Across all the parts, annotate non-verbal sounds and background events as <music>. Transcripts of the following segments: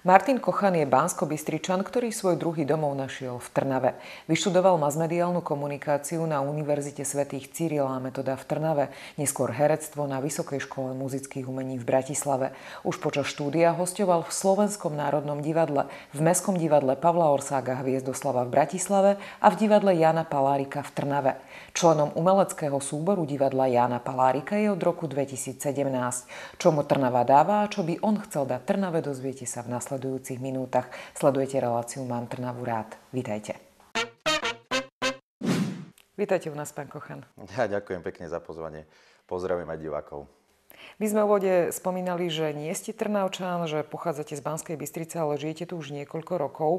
Martin Kochan je bánsko ktorý svoj druhý domov našiel v Trnave. Vyštudoval masmediálnu komunikáciu na Univerzite svätých Cyrila a Metoda v Trnave, neskôr herectvo na Vysokej škole muzických umení v Bratislave. Už počas štúdia hostoval v Slovenskom národnom divadle, v Mestskom divadle Pavla Orsága Hviezdoslava v Bratislave a v divadle Jana Palárika v Trnave. Členom umeleckého súboru divadla Jana Palárika je od roku 2017. Čo mu Trnava dáva a čo by on chcel dať Trnave, dozviete sa v nasledujúcich minútach. Sledujete reláciu Mám Trnavu rád. Vítajte. Vítajte u nás, pán Kochan. Ja ďakujem pekne za pozvanie. Pozdravím aj divákov. My sme v vode spomínali, že nie ste Trnavčan, že pochádzate z Banskej Bystrice, ale žijete tu už niekoľko rokov.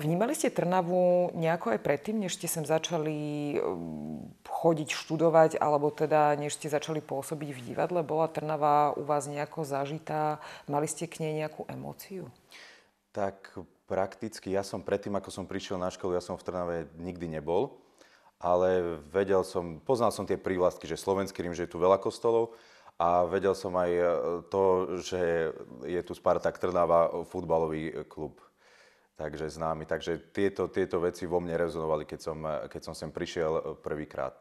Vnímali ste Trnavu nejako aj predtým, než ste sem začali um, chodiť študovať, alebo teda než ste začali pôsobiť v divadle? Bola Trnava u vás nejako zažitá? Mali ste k nej nejakú emóciu? Tak prakticky, ja som predtým, ako som prišiel na školu, ja som v Trnave nikdy nebol ale vedel som, poznal som tie prívlastky, že slovenský Rím, že je tu veľa kostolov, a vedel som aj e, to, že je tu Spartak Trnava e, futbalový e, klub. Takže známy. Takže tieto, tieto veci vo mne rezonovali, keď som, keď som sem prišiel prvýkrát.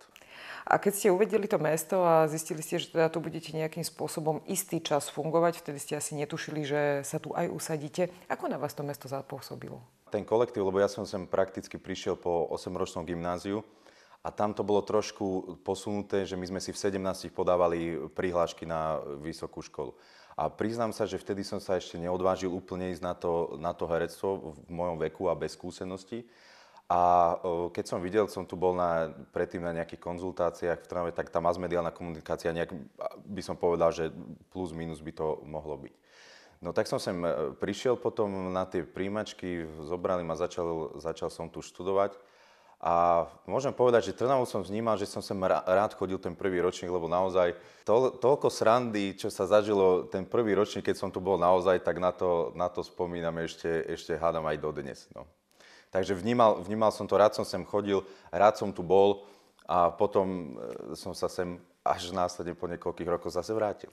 A keď ste uvedeli to mesto a zistili ste, že teda tu budete nejakým spôsobom istý čas fungovať, vtedy ste asi netušili, že sa tu aj usadíte. Ako na vás to mesto zapôsobilo? Ten kolektív, lebo ja som sem prakticky prišiel po 8-ročnom gymnáziu, a tam to bolo trošku posunuté, že my sme si v 17 podávali prihlášky na vysokú školu. A priznám sa, že vtedy som sa ešte neodvážil úplne ísť na to, na to herectvo v mojom veku a bez skúsenosti. A e, keď som videl, som tu bol na, predtým na nejakých konzultáciách v Trnave, tak tá masmediálna komunikácia nejak, by som povedal, že plus minus by to mohlo byť. No tak som sem e, prišiel potom na tie príjmačky, zobrali ma, začal, začal som tu študovať. A môžem povedať, že Trnavu som vnímal, že som sem rád chodil ten prvý ročník, lebo naozaj to, toľko srandy, čo sa zažilo ten prvý ročník, keď som tu bol naozaj, tak na to, na to spomínam ešte, ešte hádam aj dodnes. No. Takže vnímal, vnímal som to, rád som sem chodil, rád som tu bol a potom e, som sa sem až následne po niekoľkých rokoch zase vrátil.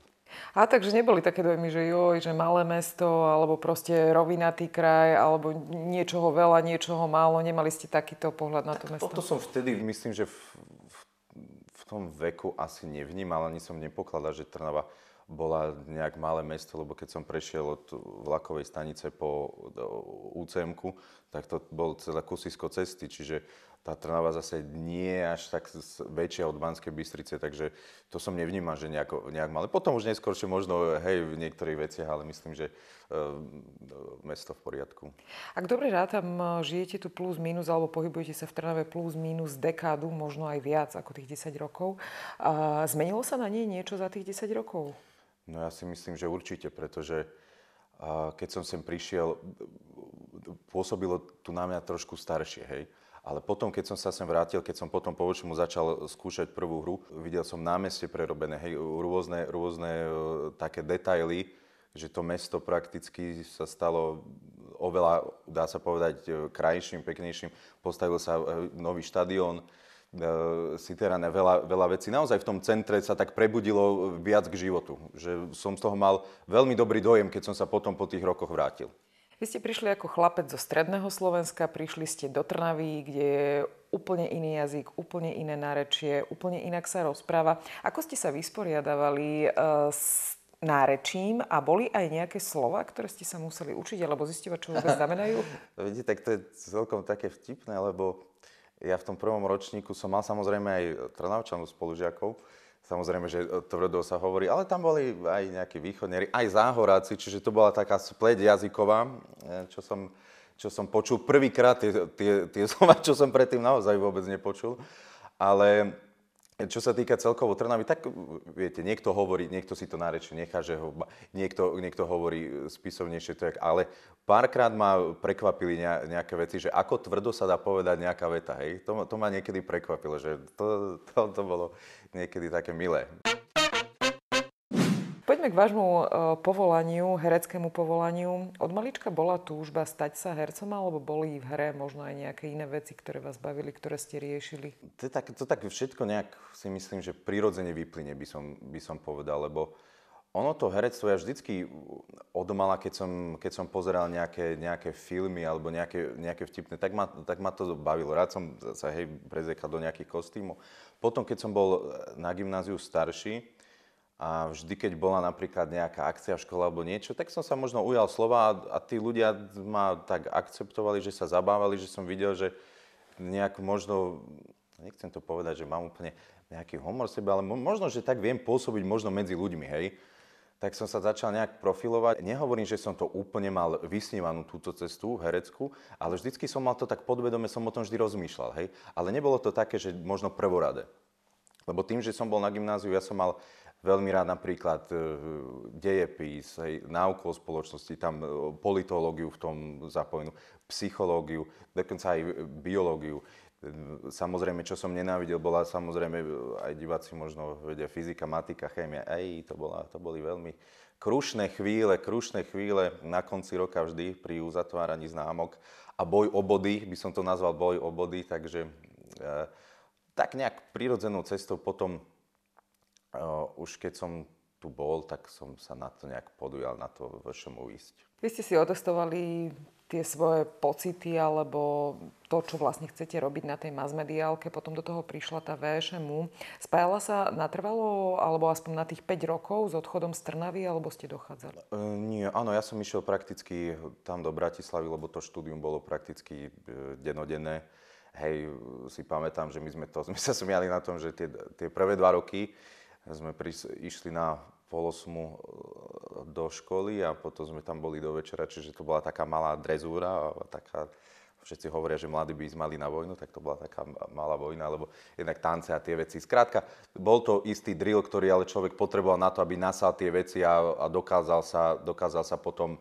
A takže neboli také dojmy, že joj, že malé mesto, alebo proste rovinatý kraj, alebo niečoho veľa, niečoho málo. Nemali ste takýto pohľad na to mesto? Toto som vtedy, myslím, že v, v, v tom veku asi nevnímal, ani som nepokladal, že Trnava bola nejak malé mesto, lebo keď som prešiel od vlakovej stanice po ucm tak to bol celé kusisko cesty, čiže tá Trnava zase nie je až tak väčšia od Banskej Bystrice, takže to som nevnímal, že nejako, nejak malé. Potom už neskôršie možno, hej, v niektorých veciach, ale myslím, že e, mesto v poriadku. Ak dobre rátam, eh, žijete tu plus minus, alebo pohybujete sa v Trnave plus minus dekádu, možno aj viac ako tých 10 rokov. e, zmenilo sa na nej niečo za tých 10 rokov? No ja si myslím, že určite, pretože e, keď som sem prišiel, eh, pôsobilo tu na mňa trošku staršie, hej. Ale potom, keď som sa sem vrátil, keď som potom po mu začal skúšať prvú hru, videl som námestie prerobené, hej, rôzne, rôzne e, také detaily, že to mesto prakticky sa stalo oveľa, dá sa povedať, e, krajším, peknejším. Postavil sa e, nový štadión, teda veľa, veľa vecí. Naozaj v tom centre sa tak prebudilo viac k životu. Že som z toho mal veľmi dobrý dojem, keď som sa potom po tých rokoch vrátil. Vy ste prišli ako chlapec zo stredného Slovenska, prišli ste do Trnavy, kde je úplne iný jazyk, úplne iné nárečie, úplne inak sa rozpráva. Ako ste sa vysporiadavali eh, s nárečím a boli aj nejaké slova, ktoré ste sa museli učiť alebo zistivať, čo vôbec <laughs> znamenajú? Vidíte, tak to je celkom také vtipné, lebo ja v tom prvom ročníku som mal samozrejme aj trnavčanú spolužiakov, Samozrejme, že e, tvrdo sa hovorí, ale tam boli aj nejakí východniari, aj záhoráci, čiže to bola taká spleť jazyková, e, čo som, čo som počul prvýkrát, tie, tie, tie <laughs> slova, čo som predtým naozaj vôbec nepočul. Ale čo sa týka celkovo Trnavy, tak uh, viete, niekto hovorí, niekto si to nárečie, nechá, že ho, niekto, niekto hovorí uh, spisovnejšie, to jak, ale párkrát ma prekvapili nejaké veci, že ako tvrdo sa dá povedať nejaká veta, hej. To, to ma niekedy prekvapilo, že to, to, to bolo niekedy také milé vráťme k vášmu e, povolaniu, hereckému povolaniu. Od malička bola túžba stať sa hercom, alebo boli v hre možno aj nejaké iné veci, ktoré vás bavili, ktoré ste riešili? To, tak, to tak všetko nejak si myslím, že prirodzene vyplyne, by som, by som povedal, lebo ono to herectvo, ja vždycky odmala, keď som, keď som pozeral nejaké, nejaké filmy alebo nejaké, nejaké vtipné, tak ma, tak ma to bavilo. Rád som sa hej prezekal do nejakých kostýmov. Potom, keď som bol na gymnáziu starší, a vždy, keď bola napríklad nejaká akcia v škole alebo niečo, tak som sa možno ujal slova a, a tí ľudia ma tak akceptovali, že sa zabávali, že som videl, že nejak možno, nechcem to povedať, že mám úplne nejaký humor v sebe, ale možno, že tak viem pôsobiť možno medzi ľuďmi, hej. Tak som sa začal nejak profilovať. Nehovorím, že som to úplne mal vysnívanú túto cestu herecku, ale vždycky som mal to tak podvedome, som o tom vždy rozmýšľal, hej. Ale nebolo to také, že možno prvorade. Lebo tým, že som bol na gymnáziu, ja som mal veľmi rád napríklad e, dejepis, hej, náuku o spoločnosti, tam e, politológiu v tom zapojenú, psychológiu, dokonca aj e, biológiu. Samozrejme, čo som nenávidel, bola samozrejme, aj diváci možno vedia, fyzika, matika, chémia. Ej, to, bola, to boli veľmi krušné chvíle, krušné chvíle na konci roka vždy pri uzatváraní známok. A boj o body, by som to nazval boj o body, takže e, tak nejak prirodzenou cestou potom už keď som tu bol, tak som sa na to nejak podujal, na to vršomu ísť. Vy ste si otestovali tie svoje pocity alebo to, čo vlastne chcete robiť na tej masmediálke. Potom do toho prišla tá VŠMU. Spájala sa natrvalo alebo aspoň na tých 5 rokov s odchodom z Trnavy alebo ste dochádzali? E, nie, áno, ja som išiel prakticky tam do Bratislavy, lebo to štúdium bolo prakticky e, denodenné. Hej, si pamätám, že my sme to, <laughs> my sa smiali na tom, že tie, tie prvé dva roky sme prís- išli na polosmu e, do školy a potom sme tam boli do večera, čiže to bola taká malá drezúra, taká, všetci hovoria, že mladí by ísť mali na vojnu, tak to bola taká malá vojna, lebo jednak tance a tie veci. Skrátka, bol to istý drill, ktorý ale človek potreboval na to, aby nasal tie veci a, a dokázal, sa, dokázal sa potom e,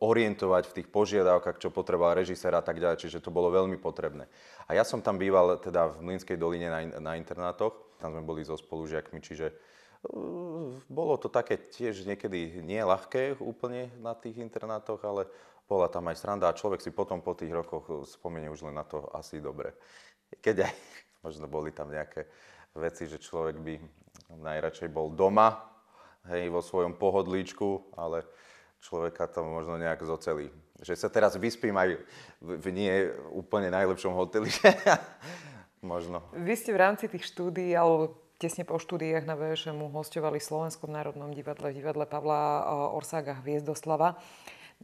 orientovať v tých požiadavkách, čo potreboval režisér a tak ďalej, čiže to bolo veľmi potrebné. A ja som tam býval teda v Mlinskej doline na, na internátoch tam sme boli so spolužiakmi, čiže uh, bolo to také tiež niekedy nelahké úplne na tých internátoch, ale bola tam aj sranda a človek si potom po tých rokoch uh, spomenie už len na to asi dobre. Keď aj <laughs> možno boli tam nejaké veci, že človek by najradšej bol doma, hej, vo svojom pohodlíčku, ale človeka to možno nejak zocelí. Že sa teraz vyspím aj v nie úplne najlepšom hoteli. <laughs> Možno. Vy ste v rámci tých štúdií, alebo tesne po štúdiách na VŠMu hostovali v Slovenskom národnom divadle, v divadle Pavla e, Orsága Hviezdoslava.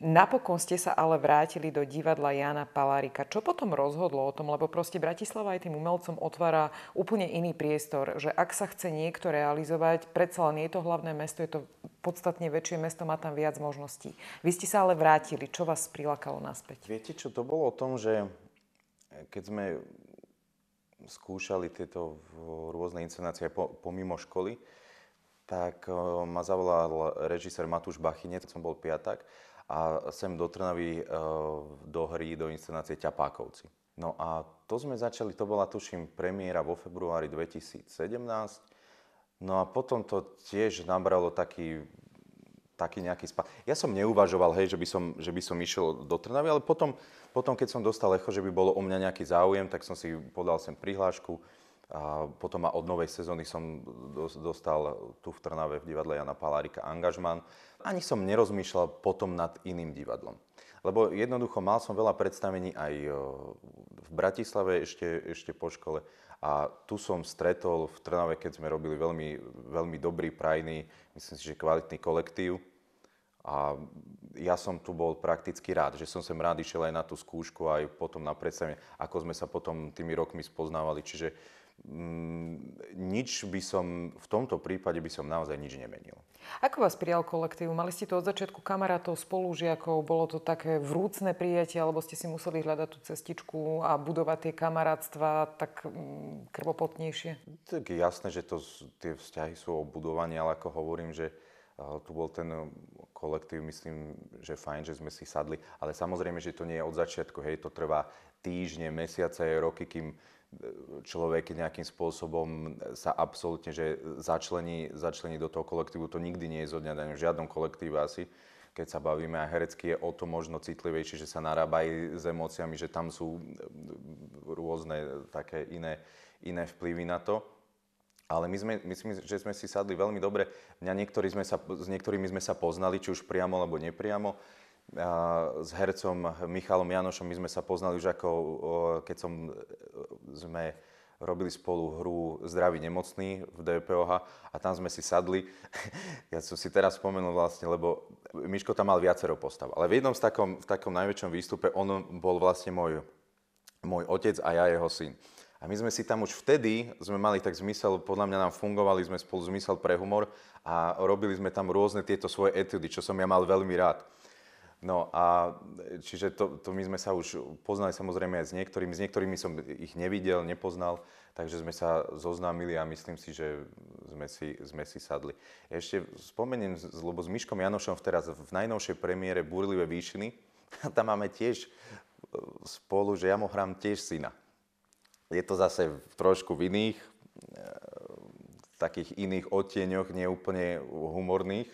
Napokon ste sa ale vrátili do divadla Jana Palárika. Čo potom rozhodlo o tom? Lebo proste Bratislava aj tým umelcom otvára úplne iný priestor, že ak sa chce niekto realizovať, predsa len je to hlavné mesto, je to podstatne väčšie mesto, má tam viac možností. Vy ste sa ale vrátili. Čo vás prilakalo naspäť? Viete, čo to bolo o tom, že keď sme skúšali tieto rôzne inscenácie pomimo školy, tak eh, ma zavolal režisér Matúš Bachinec, som bol piatak, a sem do Trnavy eh, do hry, do inscenácie Ťapákovci. No a to sme začali, to bola tuším premiéra vo februári 2017, no a potom to tiež nabralo taký taký nejaký spad. Ja som neuvažoval, hej, že by som, že by som išiel do Trnavy, ale potom, potom, keď som dostal echo, že by bolo o mňa nejaký záujem, tak som si podal sem prihlášku a potom a od novej sezóny som dostal tu v Trnave v divadle Jana Palárika angažman. Ani som nerozmýšľal potom nad iným divadlom. Lebo jednoducho mal som veľa predstavení aj e, v Bratislave ešte, ešte po škole. A tu som stretol v Trnave, keď sme robili veľmi, veľmi dobrý, prajný, myslím si, že kvalitný kolektív. A ja som tu bol prakticky rád, že som sem rád išiel aj na tú skúšku, aj potom na predstavenie, ako sme sa potom tými rokmi spoznávali. Čiže Mm, nič by som, v tomto prípade by som naozaj nič nemenil. Ako vás prijal kolektív? Mali ste to od začiatku kamarátov, spolužiakov? Bolo to také vrúcne prijatie, alebo ste si museli hľadať tú cestičku a budovať tie kamarátstva tak mm, krvopotnejšie? Tak jasné, že to, tie vzťahy sú o budovaní, ale ako hovorím, že eh, tu bol ten eh, kolektív, myslím, že fajn, že sme si sadli, ale samozrejme, že to nie je od začiatku, hej, to trvá týždne, mesiace, roky, kým človek nejakým spôsobom sa absolútne že začlení, začlení do toho kolektívu. To nikdy nie je zo dňa v žiadnom kolektíve asi keď sa bavíme a herecky je o to možno citlivejší, že sa narába aj s emóciami, že tam sú rôzne také iné, iné vplyvy na to. Ale my sme, myslím, že sme si sadli veľmi dobre. Mňa niektorí sme sa, s niektorými sme sa poznali, či už priamo alebo nepriamo s hercom Michalom Janošom, my sme sa poznali už ako, keď som, e, sme robili spolu hru Zdravý nemocný v DPOH a tam sme si sadli. <laughs> Ja som si teraz spomenul vlastne, lebo Miško tam mal viacero postav. Ale v jednom z takom, v takom najväčšom výstupe on bol vlastne môj, môj otec a ja jeho syn. A my sme si tam už vtedy, sme mali tak zmysel, podľa mňa nám fungovali sme spolu zmysel pre humor a robili sme tam rôzne tieto svoje etudy, čo som ja mal veľmi rád. No a e, čiže to, to my sme sa už poznali samozrejme aj s niektorými, s niektorými som ich nevidel, nepoznal, takže sme sa zoznámili a myslím si, že sme si, sme si sadli. Ešte spomeniem, lebo s Miškom Janošom teraz v najnovšej premiére Burlivé výšiny, <laughs> tam máme tiež e, spolu, že ja mu hrám tiež syna. Je to zase v trošku v iných, v e, takých iných odtieňoch, neúplne humorných,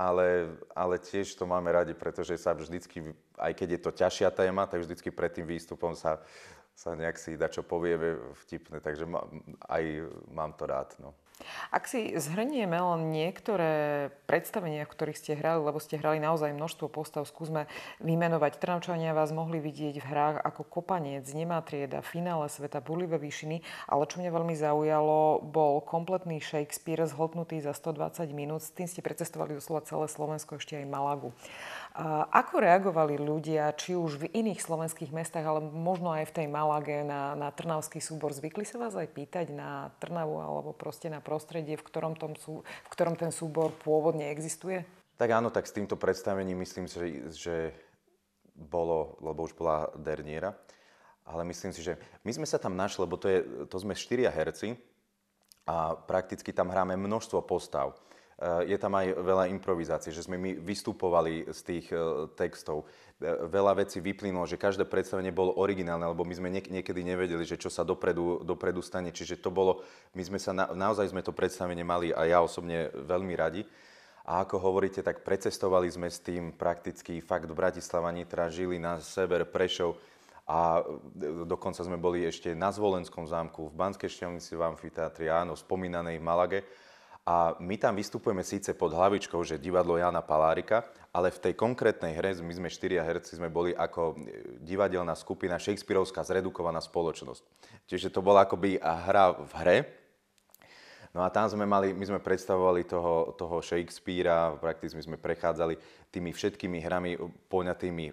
ale, ale tiež to máme radi, pretože sa vždycky, aj keď je to ťažšia téma, tak vždycky pred tým výstupom sa, sa nejak si dačo povieme vtipne, takže ma, aj mám to rád. No. Ak si zhrnieme len niektoré predstavenia, v ktorých ste hrali, lebo ste hrali naozaj množstvo postav, skúsme vymenovať. Trnavčania vás mohli vidieť v hrách ako Kopaniec, Nemá trieda, Finále sveta, Bulivé výšiny, ale čo mňa veľmi zaujalo, bol kompletný Shakespeare zhltnutý za 120 minút. S tým ste precestovali doslova celé Slovensko, ešte aj Malagu. Ako reagovali ľudia, či už v iných slovenských mestách, ale možno aj v tej Malage na, na Trnavský súbor? Zvykli sa vás aj pýtať na Trnavu alebo proste na prostredie, v ktorom, tom sú, v ktorom ten súbor pôvodne existuje? Tak áno, tak s týmto predstavením myslím, že, že bolo, lebo už bola Derniera. Ale myslím si, že my sme sa tam našli, lebo to, je, to sme štyria herci a prakticky tam hráme množstvo postav Eh, je tam aj veľa improvizácie, že sme my vystupovali z tých eh, textov. Eh, veľa vecí vyplynulo, že každé predstavenie bolo originálne, lebo my sme niekedy nevedeli, že čo sa dopredu, dopredu stane. Čiže to bolo, my sme sa, na, naozaj sme to predstavenie mali a ja osobne veľmi radi. A ako hovoríte, tak precestovali sme s tým prakticky fakt v Bratislava, Nitra, Žili, na sever, Prešov a dokonca sme boli ešte na Zvolenskom zámku, v Banskej šťavnici, v amfiteatri, áno, spomínanej v Malage. A my tam vystupujeme síce pod hlavičkou, že divadlo Jana Palárika, ale v tej konkrétnej hre, my sme štyria herci, sme boli ako e, divadelná skupina Shakespeareovská zredukovaná spoločnosť. Čiže to bola akoby hra v hre. No a tam sme mali, my sme predstavovali toho, toho Shakespearea, prakticky sme prechádzali tými všetkými hrami poňatými,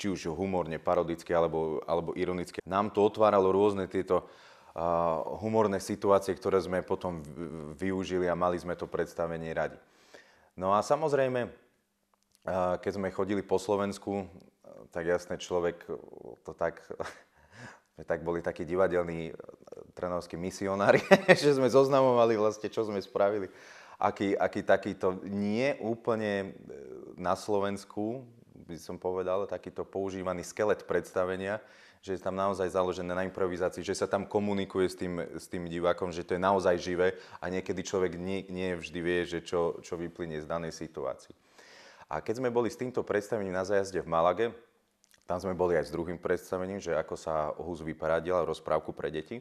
či už humorne, parodicky alebo, alebo ironicky. Nám to otváralo rôzne tieto uh, humorné situácie, ktoré sme potom využili a mali sme to predstavenie radi. No a samozrejme, keď sme chodili po Slovensku, tak jasne človek to tak <laughs> tak boli takí divadelní trenovskí misionári, <laughs> že sme zoznamovali vlastne, čo sme spravili. Aký, aký takýto nie úplne e, na Slovensku, by som povedal, takýto používaný skelet predstavenia, že je tam naozaj založené na improvizácii, že sa tam komunikuje s tým, s tým divákom, že to je naozaj živé a niekedy človek nie, nie vždy vie, že čo, čo vyplynie z danej situácii. A keď sme boli s týmto predstavením na zajazde v Malage, tam sme boli aj s druhým predstavením, že ako sa Hus vyparadila rozprávku pre deti.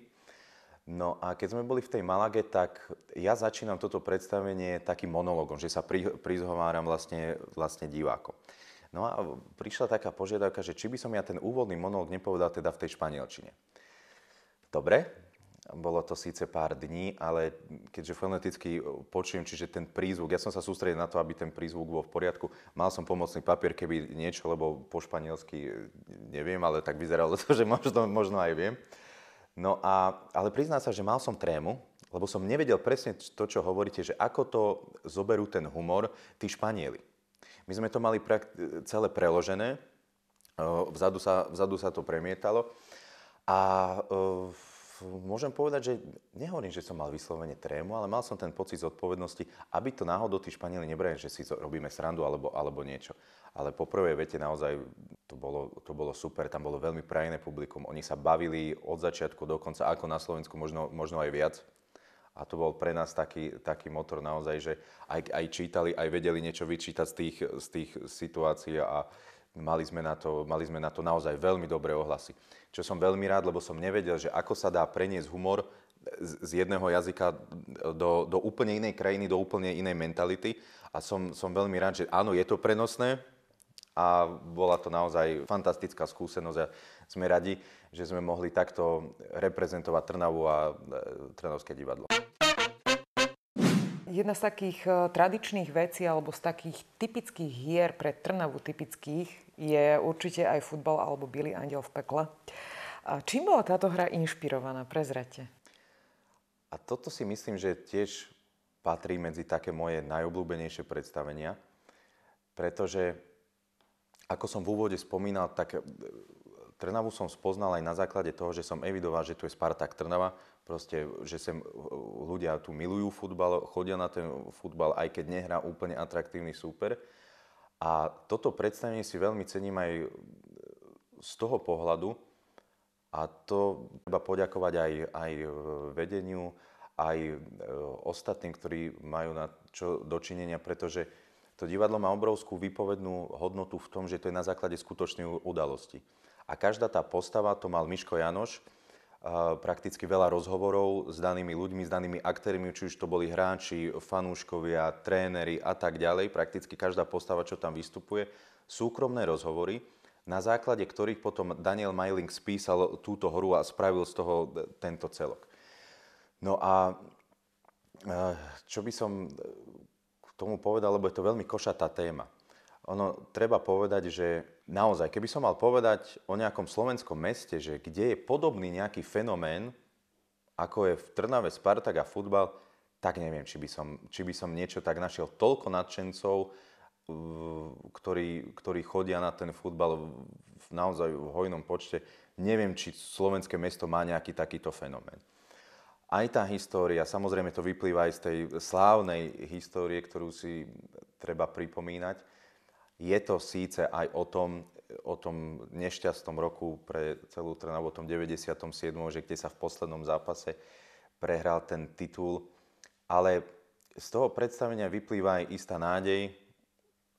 No a keď sme boli v tej Malage, tak ja začínam toto predstavenie takým monologom, že sa prizhováram vlastne, vlastne divákom. No a prišla taká požiadavka, že či by som ja ten úvodný monolog nepovedal teda v tej španielčine. Dobre, bolo to síce pár dní, ale keďže foneticky počujem, čiže ten prízvuk, ja som sa sústredil na to, aby ten prízvuk bol v poriadku. Mal som pomocný papier, keby niečo, lebo po španielsky neviem, ale tak vyzeralo to, <laughs> že možno, možno aj viem. No a, ale prizná sa, že mal som trému, lebo som nevedel presne to, čo hovoríte, že ako to zoberú ten humor tí Španieli. My sme to mali celé preložené, vzadu sa, vzadu sa to premietalo a môžem povedať, že nehovorím, že som mal vyslovene trému, ale mal som ten pocit zodpovednosti, aby to náhodou tí Španieli nebrali, že si robíme srandu alebo, alebo niečo. Ale po prvej vete naozaj to bolo, to bolo super, tam bolo veľmi prajné publikum, oni sa bavili od začiatku do konca, ako na Slovensku, možno, možno aj viac. A to bol pre nás taký, taký motor naozaj, že aj, aj čítali, aj vedeli niečo vyčítať z tých, z tých situácií a mali sme, na to, mali sme na to naozaj veľmi dobré ohlasy. Čo som veľmi rád, lebo som nevedel, že ako sa dá preniesť humor z jedného jazyka do, do úplne inej krajiny, do úplne inej mentality. A som, som veľmi rád, že áno, je to prenosné a bola to naozaj fantastická skúsenosť a sme radi, že sme mohli takto reprezentovať Trnavu a e, Trnavské divadlo. Jedna z takých e, tradičných vecí alebo z takých typických hier pre Trnavu typických je určite aj futbal alebo Billy Andiel v pekle. A čím bola táto hra inšpirovaná? Prezrate. A toto si myslím, že tiež patrí medzi také moje najobľúbenejšie predstavenia, pretože ako som v úvode spomínal, tak e, Trnavu som spoznal aj na základe toho, že som evidoval, že tu je Spartak Trnava, proste, že sem ľudia tu milujú futbal, chodia na ten futbal, aj keď nehrá úplne atraktívny súper. A toto predstavenie si veľmi cením aj z toho pohľadu, a to treba poďakovať aj, aj e, vedeniu, aj e, ostatným, ktorí majú na čo dočinenia, pretože to divadlo má obrovskú výpovednú hodnotu v tom, že to je na základe skutočnej udalosti. A každá tá postava, to mal Miško Janoš, prakticky veľa rozhovorov s danými ľuďmi, s danými aktérmi, či už to boli hráči, fanúškovia, tréneri a tak ďalej. Prakticky každá postava, čo tam vystupuje, súkromné rozhovory, na základe ktorých potom Daniel Mailing spísal túto hru a spravil z toho tento celok. No a e, čo by som e, k tomu povedal, lebo je to veľmi košatá téma. Ono treba povedať, že naozaj, keby som mal povedať o nejakom slovenskom meste, že kde je podobný nejaký fenomén, ako je v Trnave Spartak a futbal, tak neviem, či by som, či by som niečo tak našiel toľko nadšencov, ktorí, ktorí chodia na ten futbal v, naozaj v hojnom počte. Neviem, či slovenské mesto má nejaký takýto fenomén. Aj tá história, samozrejme to vyplýva aj z tej slávnej histórie, ktorú si treba pripomínať, je to síce aj o tom, o tom nešťastnom roku pre celú Trnavu, o tom 97., že kde sa v poslednom zápase prehral ten titul, ale z toho predstavenia vyplýva aj istá nádej,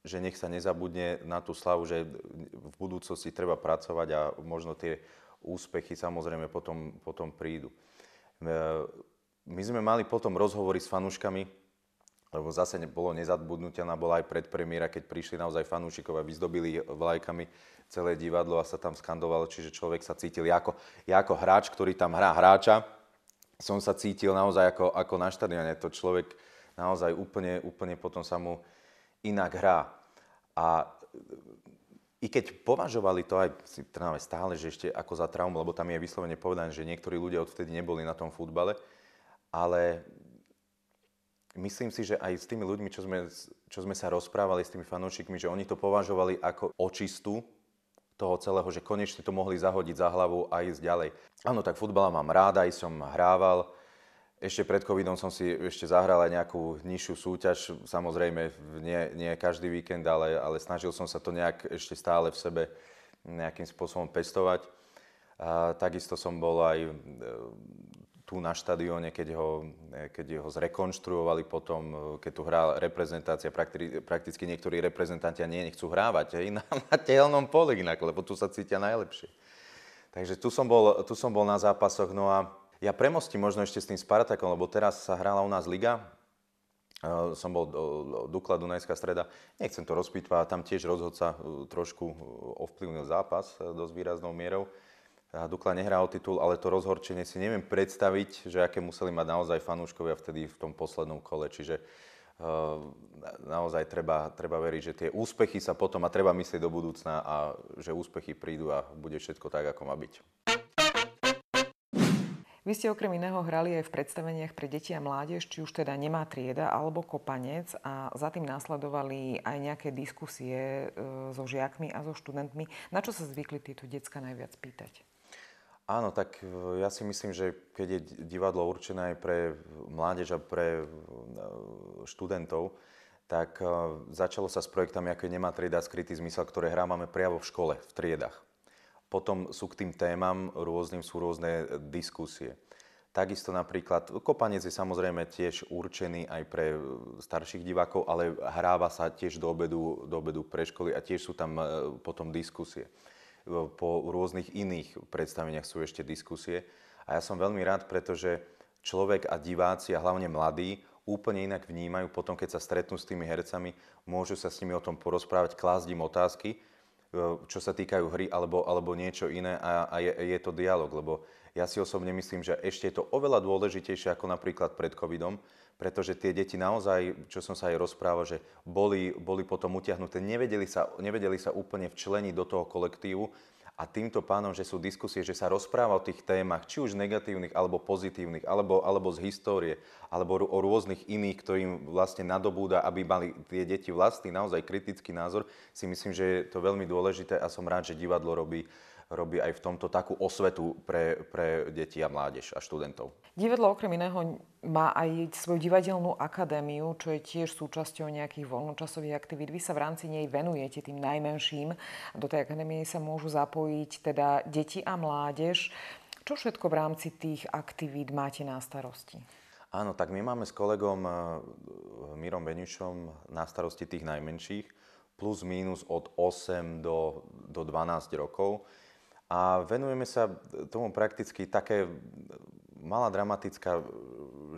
že nech sa nezabudne na tú slavu, že v budúcnosti treba pracovať a možno tie úspechy samozrejme potom, potom prídu. E, my sme mali potom rozhovory s fanúškami, lebo zase bolo nezadbudnutelná, bola aj predpremiéra, keď prišli naozaj fanúšikov a vyzdobili vlajkami celé divadlo a sa tam skandovalo, čiže človek sa cítil, ja ako, ja ako hráč, ktorý tam hrá hráča, som sa cítil naozaj ako, ako na štadióne. To človek naozaj úplne, úplne potom sa mu inak hrá. A i keď považovali to aj si Trnave stále, že ešte ako za traumu, lebo tam je vyslovene povedané, že niektorí ľudia odvtedy neboli na tom futbale, ale Myslím si, že aj s tými ľuďmi, čo sme, čo sme sa rozprávali s tými fanúšikmi, že oni to považovali ako očistu toho celého, že konečne to mohli zahodiť za hlavu a ísť ďalej. Áno, tak futbala mám rád, aj som hrával. Ešte pred covidom som si ešte zahral aj nejakú nižšiu súťaž, samozrejme nie, nie každý víkend, ale, ale snažil som sa to nejak ešte stále v sebe nejakým spôsobom pestovať. A takisto som bol aj tu na štadióne, keď ho, e, keď ho zrekonštruovali potom, e, keď tu hrá reprezentácia, prakticky, prakticky niektorí reprezentanti nie nechcú hrávať aj <laughs> na, na telnom poli inak, lebo tu sa cítia najlepšie. Takže tu som bol, tu som bol na zápasoch, no a ja premostím možno ešte s tým Spartakom, lebo teraz sa hrála u nás liga, e, som bol Dukla Dunajská streda. Nechcem to rozpýtvať, tam tiež rozhodca trošku ovplyvnil zápas dosť výraznou mierou. Dukla nehrá o titul, ale to rozhorčenie si neviem predstaviť, že aké museli mať naozaj fanúškovia vtedy v tom poslednom kole. Čiže eh, naozaj treba, treba veriť, že tie úspechy sa potom a treba myslieť do budúcna a že úspechy prídu a bude všetko tak, ako má byť. Vy ste okrem iného hrali aj v predstaveniach pre deti a mládež, či už teda Nemá trieda alebo Kopanec a za tým následovali aj nejaké diskusie eh, so žiakmi a so študentmi. Na čo sa zvykli títo decka najviac pýtať? Áno, tak e, ja si myslím, že keď je divadlo určené aj pre mládež a pre e, študentov, tak e, začalo sa s projektami, ako je Nemá trieda skrytý zmysel, ktoré hrávame priamo v škole, v triedach. Potom sú k tým témam rôznym, sú rôzne diskusie. Takisto napríklad kopanec je samozrejme tiež určený aj pre starších divákov, ale hráva sa tiež do obedu, do obedu pre školy a tiež sú tam potom diskusie po rôznych iných predstaveniach sú ešte diskusie. A ja som veľmi rád, pretože človek a diváci, a hlavne mladí, úplne inak vnímajú potom, keď sa stretnú s tými hercami, môžu sa s nimi o tom porozprávať, klásť im otázky, e, čo sa týkajú hry alebo, alebo niečo iné a, a je, je to dialog, lebo ja si osobne myslím, že ešte je to oveľa dôležitejšie ako napríklad pred covidom, pretože tie deti naozaj, čo som sa aj rozprával, že boli, boli potom utiahnuté, nevedeli sa, nevedeli sa úplne včleniť do toho kolektívu a týmto pánom, že sú diskusie, že sa rozpráva o tých témach, či už negatívnych, alebo pozitívnych, alebo, alebo z histórie, alebo o rôznych iných, ktorým vlastne nadobúda, aby mali tie deti vlastný, naozaj kritický názor, si myslím, že je to veľmi dôležité a som rád, že divadlo robí robí aj v tomto takú osvetu pre, pre deti a mládež a študentov. Divadlo okrem iného má aj svoju divadelnú akadémiu, čo je tiež súčasťou nejakých voľnočasových aktivít. Vy sa v rámci nej venujete tým najmenším. Do tej akadémie sa môžu zapojiť teda deti a mládež. Čo všetko v rámci tých aktivít máte na starosti? Áno, tak my máme s kolegom eh, Mirom Beniušom na starosti tých najmenších plus minus od 8 do, do 12 rokov. A venujeme sa tomu prakticky také malá dramatická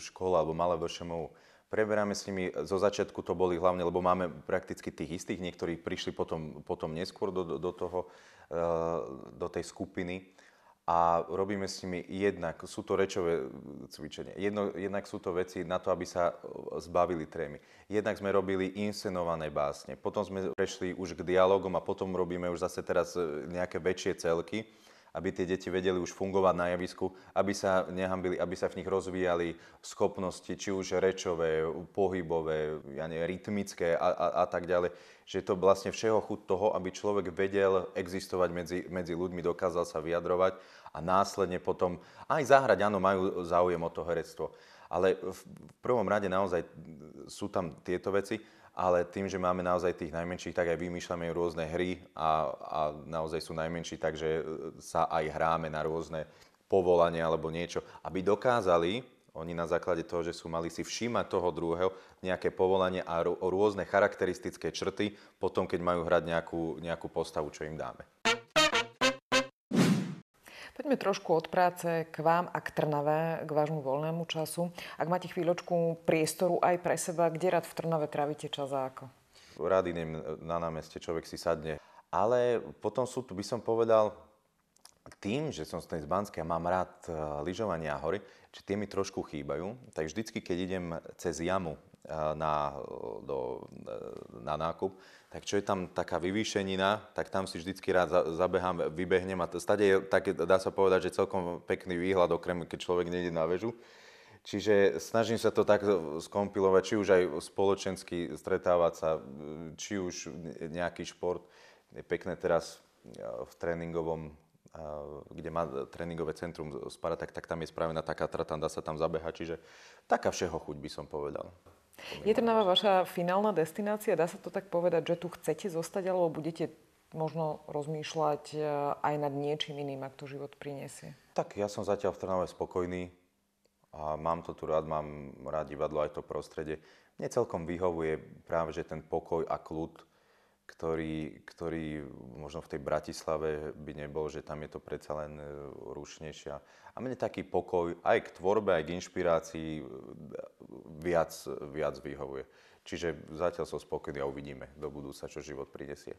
škola alebo malé vršemov. Preberáme s nimi, zo začiatku to boli hlavne, lebo máme prakticky tých istých, niektorí prišli potom, potom neskôr do, do toho, eh, do tej skupiny a robíme s nimi jednak, sú to rečové e, cvičenie, jedno, jednak sú to veci na to, aby sa e, zbavili trémy. Jednak sme robili inscenované básne, potom sme prešli už k dialogom a potom robíme už zase teraz e, nejaké väčšie celky, aby tie deti vedeli už fungovať na javisku, aby sa nehambili, aby sa v nich rozvíjali schopnosti, či už rečové, pohybové, ja neviem, rytmické a, a, a tak ďalej. Že to vlastne všeho chud toho, aby človek vedel existovať medzi, medzi ľuďmi, dokázal sa vyjadrovať a následne potom aj zahrať, áno, majú záujem o to herectvo. Ale v prvom rade naozaj sú tam tieto veci, ale tým, že máme naozaj tých najmenších, tak aj vymýšľame rôzne hry a, a naozaj sú najmenší, takže sa aj hráme na rôzne povolania alebo niečo, aby dokázali oni na základe toho, že sú mali si všímať toho druhého nejaké povolanie a rôzne charakteristické črty potom, keď majú hrať nejakú, nejakú postavu, čo im dáme. Poďme trošku od práce k vám a k Trnave, k vášmu voľnému času. Ak máte chvíľočku priestoru aj pre seba, kde rád v Trnave trávite čas a ako? Rád iným na námeste, človek si sadne. Ale potom sú tu, by som povedal, tým, že som z tej Banskej a mám rád eh, lyžovanie a hory, že tie mi trošku chýbajú, tak vždycky, keď idem cez jamu na, do, na nákup, tak čo je tam taká vyvýšenina, tak tam si vždycky rád za, zabehám, vybehnem a stade je, tak dá sa povedať, že celkom pekný výhľad, okrem keď človek nejde na väžu. Čiže snažím sa to tak skompilovať, či už aj spoločensky stretávať sa, či už nejaký šport. Je pekné teraz v tréningovom kde má tréningové centrum Spartak, tak tam je spravená taká tratanda, sa tam zabeha, čiže taká všeho chuť by som povedal. Je Trnava vaša finálna destinácia? Dá sa to tak povedať, že tu chcete zostať alebo budete možno rozmýšľať e, aj nad niečím iným, ak to život prinesie? Tak ja som zatiaľ v Trnave spokojný a mám to tu rád, mám rád divadlo aj to prostredie. Mne celkom vyhovuje práve, že ten pokoj a kľud, ktorý, ktorý možno v tej Bratislave by nebol, že tam je to predsa len e, rušnejšia. A mne taký pokoj aj k tvorbe, aj k inšpirácii e, viac, viac vyhovuje. Čiže zatiaľ som spokojný a uvidíme do budúca, čo život prinesie.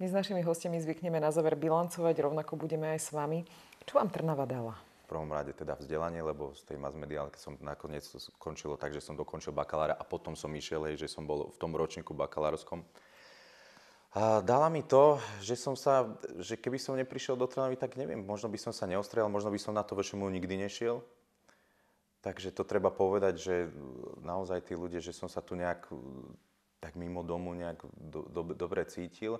My s našimi hostiami zvykneme na záver bilancovať, rovnako budeme aj s vami. Čo vám Trnava dala? V prvom rade teda vzdelanie, lebo z tej masmediálky som nakoniec skončilo tak, že som dokončil bakalára a potom som išiel, že som bol v tom ročníku bakalárskom a dala mi to, že som sa, že keby som neprišiel do Trnavy, tak neviem, možno by som sa neostrel, možno by som na to VŠMU nikdy nešiel. Takže to treba povedať, že naozaj tí ľudia, že som sa tu nejak tak mimo domu nejak do, do, dobre cítil.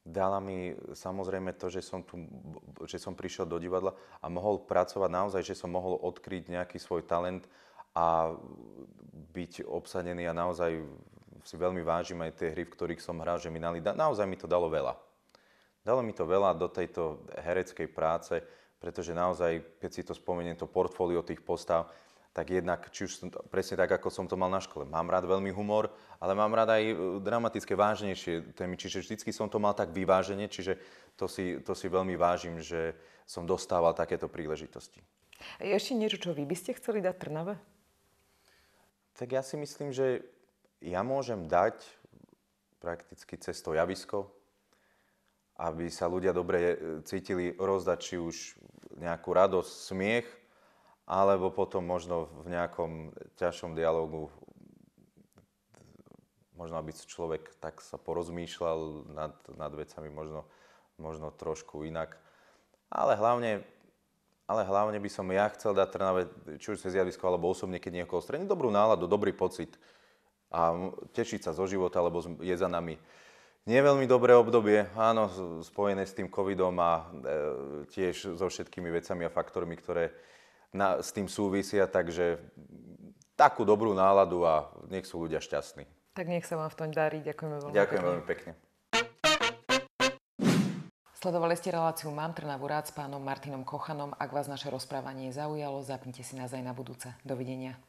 Dala mi samozrejme to, že som, tu, že som prišiel do divadla a mohol pracovať naozaj, že som mohol odkryť nejaký svoj talent a byť obsadený a naozaj si veľmi vážim aj tie hry, v ktorých som hral, že mi nali, naozaj mi to dalo veľa. Dalo mi to veľa do tejto hereckej práce, pretože naozaj, keď si to spomeniem, to portfólio tých postav, tak jednak, či už presne tak, ako som to mal na škole, mám rád veľmi humor, ale mám rád aj e, dramatické, vážnejšie témy, čiže vždycky som to mal tak vyvážene, čiže to si, to si veľmi vážim, že som dostával takéto príležitosti. A ešte niečo, čo vy by ste chceli dať Trnave? Tak ja si myslím, že ja môžem dať prakticky cez to javisko, aby sa ľudia dobre eh, cítili, rozdať či už nejakú radosť, smiech, alebo potom možno v nejakom ťažšom dialogu možno aby človek tak sa porozmýšľal nad, nad vecami možno, možno trošku inak. Ale hlavne, ale hlavne by som ja chcel dať Trnave, či už cez javisko alebo osobne, keď niekoho stretne, dobrú náladu, dobrý pocit a tešiť sa zo života, lebo je za nami nie veľmi dobré obdobie, áno, spojené s tým covidom a e, tiež so všetkými vecami a faktormi, ktoré na, s tým súvisia, takže takú dobrú náladu a nech sú ľudia šťastní. Tak nech sa vám v tom darí, ďakujem veľmi Ďakujem veľmi pekne. Sledovali ste reláciu Mám Trnavu rád s pánom Martinom Kochanom. Ak vás naše rozprávanie zaujalo, zapnite si nás aj na budúce. Dovidenia.